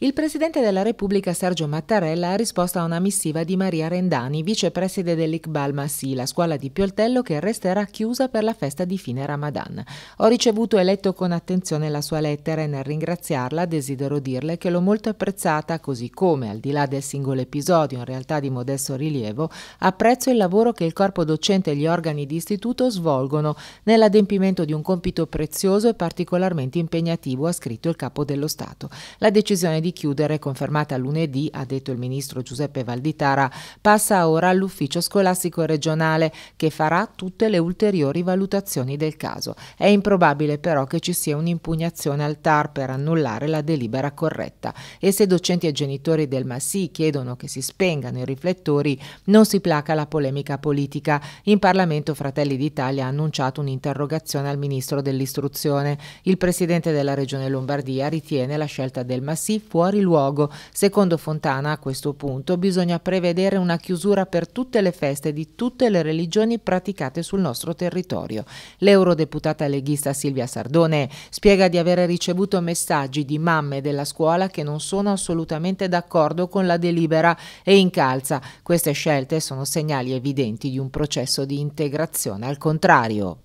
Il Presidente della Repubblica Sergio Mattarella ha risposto a una missiva di Maria Rendani, vicepreside dell'Iqbal Massi, la scuola di Pioltello che resterà chiusa per la festa di fine Ramadan. Ho ricevuto e letto con attenzione la sua lettera e nel ringraziarla desidero dirle che l'ho molto apprezzata, così come, al di là del singolo episodio, in realtà di modesto rilievo, apprezzo il lavoro che il corpo docente e gli organi di istituto svolgono nell'adempimento di un compito prezioso e particolarmente impegnativo, ha scritto il Capo dello Stato. La decisione di di chiudere, confermata lunedì, ha detto il ministro Giuseppe Valditara, passa ora all'ufficio scolastico regionale che farà tutte le ulteriori valutazioni del caso. È improbabile però che ci sia un'impugnazione al TAR per annullare la delibera corretta e se docenti e genitori del Massì chiedono che si spengano i riflettori non si placa la polemica politica. In Parlamento Fratelli d'Italia ha annunciato un'interrogazione al ministro dell'istruzione. Il presidente della regione Lombardia ritiene la scelta del Massì fuori fuori luogo. Secondo Fontana, a questo punto, bisogna prevedere una chiusura per tutte le feste di tutte le religioni praticate sul nostro territorio. L'eurodeputata leghista Silvia Sardone spiega di avere ricevuto messaggi di mamme della scuola che non sono assolutamente d'accordo con la delibera e incalza. Queste scelte sono segnali evidenti di un processo di integrazione al contrario.